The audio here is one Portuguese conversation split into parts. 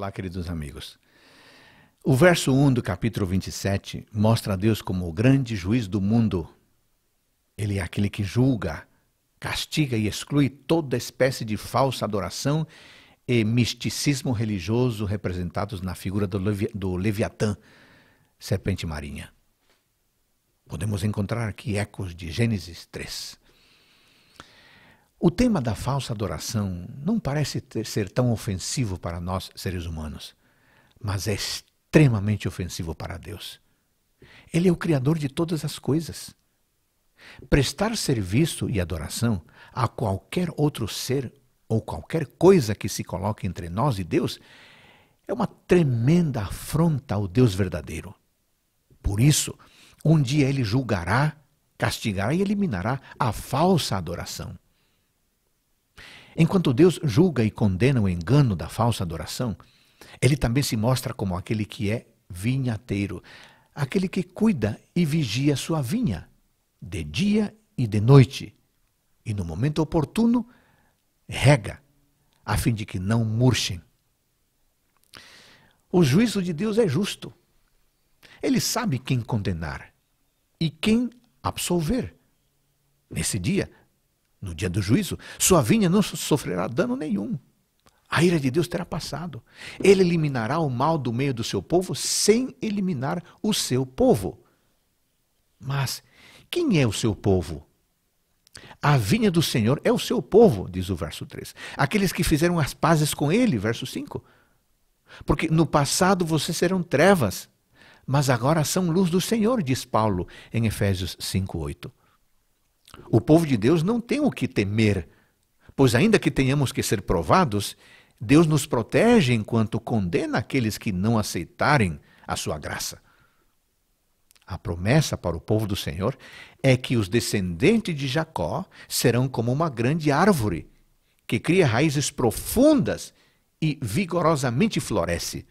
Olá, queridos amigos. O verso 1 do capítulo 27 mostra a Deus como o grande juiz do mundo. Ele é aquele que julga, castiga e exclui toda espécie de falsa adoração e misticismo religioso representados na figura do, Levi do Leviatã, serpente marinha. Podemos encontrar aqui ecos de Gênesis 3. O tema da falsa adoração não parece ter, ser tão ofensivo para nós, seres humanos, mas é extremamente ofensivo para Deus. Ele é o Criador de todas as coisas. Prestar serviço e adoração a qualquer outro ser ou qualquer coisa que se coloque entre nós e Deus é uma tremenda afronta ao Deus verdadeiro. Por isso, um dia ele julgará, castigará e eliminará a falsa adoração. Enquanto Deus julga e condena o engano da falsa adoração, ele também se mostra como aquele que é vinhateiro, aquele que cuida e vigia sua vinha, de dia e de noite, e no momento oportuno rega, a fim de que não murchem. O juízo de Deus é justo. Ele sabe quem condenar e quem absolver. Nesse dia, no dia do juízo, sua vinha não sofrerá dano nenhum. A ira de Deus terá passado. Ele eliminará o mal do meio do seu povo sem eliminar o seu povo. Mas quem é o seu povo? A vinha do Senhor é o seu povo, diz o verso 3. Aqueles que fizeram as pazes com ele, verso 5. Porque no passado vocês serão trevas, mas agora são luz do Senhor, diz Paulo em Efésios 5, 8. O povo de Deus não tem o que temer, pois ainda que tenhamos que ser provados, Deus nos protege enquanto condena aqueles que não aceitarem a sua graça. A promessa para o povo do Senhor é que os descendentes de Jacó serão como uma grande árvore que cria raízes profundas e vigorosamente floresce.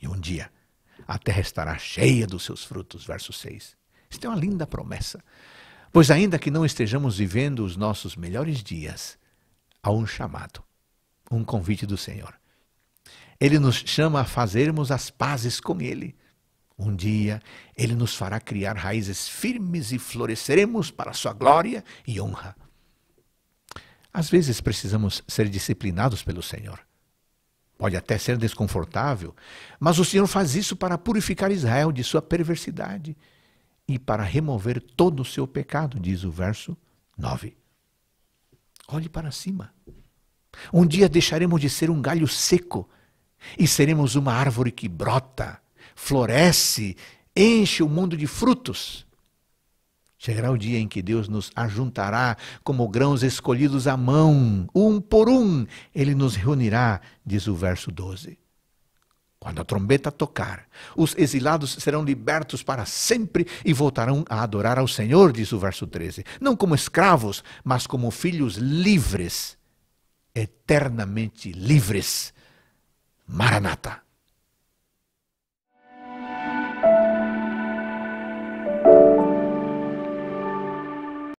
E um dia a terra estará cheia dos seus frutos. Verso 6. Isso é uma linda promessa. Pois, ainda que não estejamos vivendo os nossos melhores dias, há um chamado, um convite do Senhor. Ele nos chama a fazermos as pazes com Ele. Um dia ele nos fará criar raízes firmes e floresceremos para sua glória e honra. Às vezes precisamos ser disciplinados pelo Senhor. Pode até ser desconfortável, mas o Senhor faz isso para purificar Israel de sua perversidade e para remover todo o seu pecado, diz o verso 9. Olhe para cima. Um dia deixaremos de ser um galho seco e seremos uma árvore que brota, floresce, enche o mundo de frutos. Chegará o dia em que Deus nos ajuntará como grãos escolhidos à mão, um por um, ele nos reunirá, diz o verso 12. Quando a trombeta tocar, os exilados serão libertos para sempre e voltarão a adorar ao Senhor, diz o verso 13. Não como escravos, mas como filhos livres, eternamente livres. Maranata.